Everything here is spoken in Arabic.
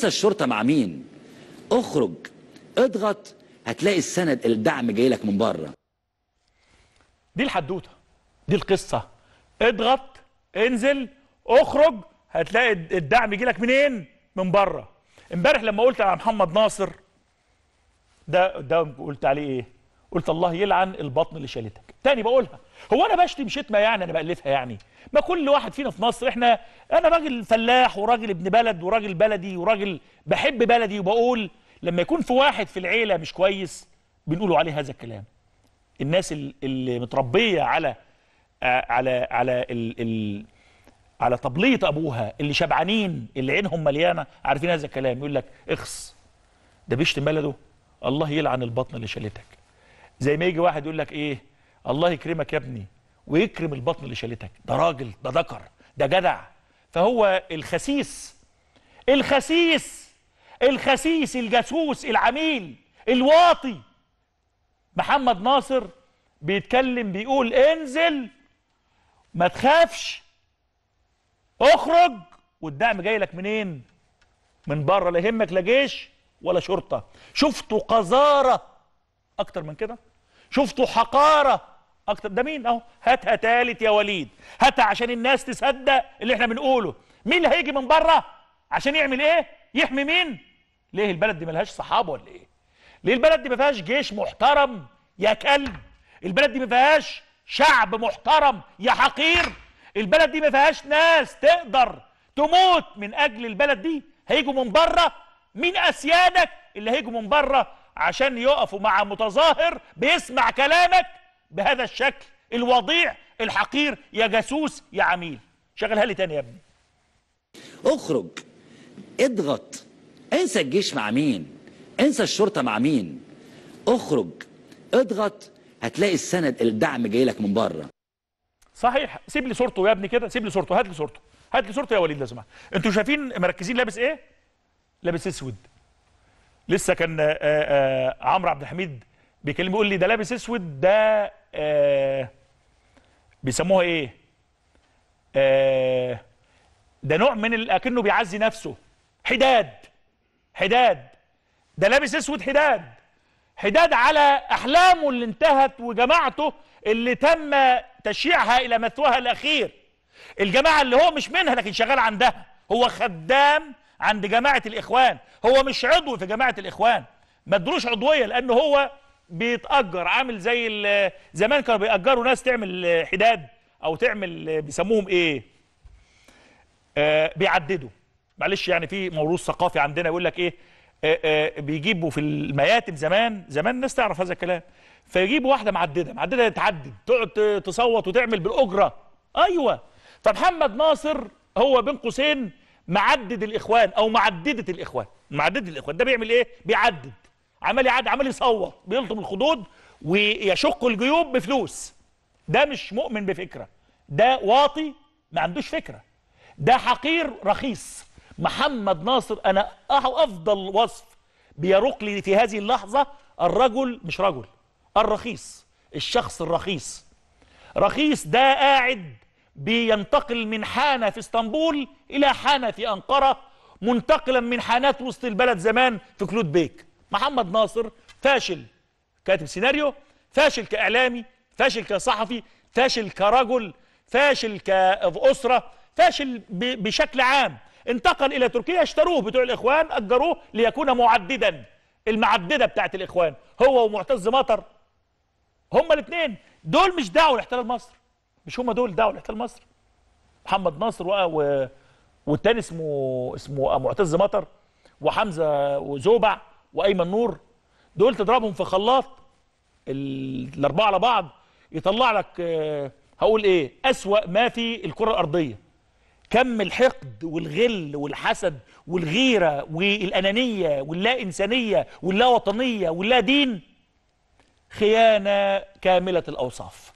تنسى الشرطة مع مين اخرج اضغط هتلاقي السند الدعم جاي لك من بره دي الحدوتة دي القصة اضغط انزل اخرج هتلاقي الدعم يجي لك منين من بره امبارح لما قلت على محمد ناصر ده ده قلت عليه ايه قلت الله يلعن البطن اللي شالتك تاني بقولها هو انا بشتم شتمه يعني انا بالفها يعني ما كل واحد فينا في مصر احنا انا راجل فلاح وراجل ابن بلد وراجل بلدي وراجل بحب بلدي وبقول لما يكون في واحد في العيله مش كويس بنقولوا عليه هذا الكلام الناس اللي متربيه على على على ال ال على تبليط ابوها اللي شبعانين اللي عينهم مليانه عارفين هذا الكلام يقول لك اخص ده بيشتم بلده الله يلعن البطن اللي شالتك زي ما يجي واحد يقول لك ايه الله يكرمك يا ابني ويكرم البطن اللي شالتك ده راجل ده ذكر ده جدع فهو الخسيس الخسيس الخسيس الجاسوس العميل الواطي محمد ناصر بيتكلم بيقول انزل ما تخافش اخرج والدعم جاي لك منين من بره لا يهمك لا جيش ولا شرطه شفتوا قذاره اكتر من كده شفتوا حقاره اكتر ده مين اهو هاتها تالت يا وليد هاتها عشان الناس تصدق اللي احنا بنقوله مين اللي هيجي من بره عشان يعمل ايه يحمي مين ليه البلد دي ملهاش صحابه ولا ايه ليه البلد دي ما فيهاش جيش محترم يا كلب البلد دي ما فيهاش شعب محترم يا حقير البلد دي ما فيهاش ناس تقدر تموت من اجل البلد دي هيجوا من بره مين اسيادك اللي هيجوا من بره عشان يقفوا مع متظاهر بيسمع كلامك بهذا الشكل الوضيع الحقير يا جاسوس يا عميل شغلها لي تاني يا ابني اخرج اضغط انسى الجيش مع مين انسى الشرطة مع مين اخرج اضغط هتلاقي السند الدعم جاي لك من بره صحيح سيب لي صورته يا ابني كده سيب لي صورته هات لي صورته هات لي صورته يا وليد لازمها انتوا شايفين مركزين لابس ايه لابس اسود لسه كان آه، آه، عمرو عبد الحميد بيكلم بيقول لي ده لابس اسود ده آه، بيسموها ايه ده نوع من اكنه بيعزي نفسه حداد حداد ده لابس اسود حداد حداد على احلامه اللي انتهت وجماعته اللي تم تشييعها الى مثواها الاخير الجماعه اللي هو مش منها لكن شغال عندها هو خدام عند جماعه الاخوان هو مش عضو في جماعه الاخوان ما ادروش عضويه لان هو بيتاجر عامل زي زمان كانوا بيأجروا ناس تعمل حداد او تعمل بيسموهم ايه آه بيعددوا معلش يعني في موروث ثقافي عندنا يقول لك ايه آه آه بيجيبوا في المياتم زمان زمان الناس تعرف هذا الكلام فيجيبوا واحده معدده معدده تعدد تقعد تصوت وتعمل بالاجره ايوه فمحمد ناصر هو بين قوسين معدد الاخوان او معدده الاخوان معدده الاخوان ده بيعمل ايه بيعدد عمال يعد عمال يصور بيلطم الخدود ويشق الجيوب بفلوس ده مش مؤمن بفكره ده واطي ما عندوش فكره ده حقير رخيص محمد ناصر انا أه، افضل وصف بيرق لي في هذه اللحظه الرجل مش رجل الرخيص الشخص الرخيص رخيص ده قاعد بينتقل من حانة في اسطنبول إلى حانة في أنقرة منتقلا من حانات وسط البلد زمان في كلود بيك محمد ناصر فاشل كاتب سيناريو فاشل كإعلامي فاشل كصحفي فاشل كرجل فاشل كأسرة فاشل بشكل عام انتقل إلى تركيا اشتروه بتوع الإخوان أجروه ليكون معددا المعددة بتاعت الإخوان هو ومعتز مطر هما الاثنين دول مش دعوا لاحتلال مصر مش هم دول دعوا الاحتلال مصر محمد ناصر و... والتاني اسمه اسمه معتز مطر وحمزه وزوبع وايمن نور دول تضربهم في خلاط الاربعه على بعض يطلع لك آه، هقول ايه اسوا ما في الكره الارضيه كم الحقد والغل والحسد والغيره والانانيه واللا انسانيه واللا وطنيه واللا دين خيانه كامله الاوصاف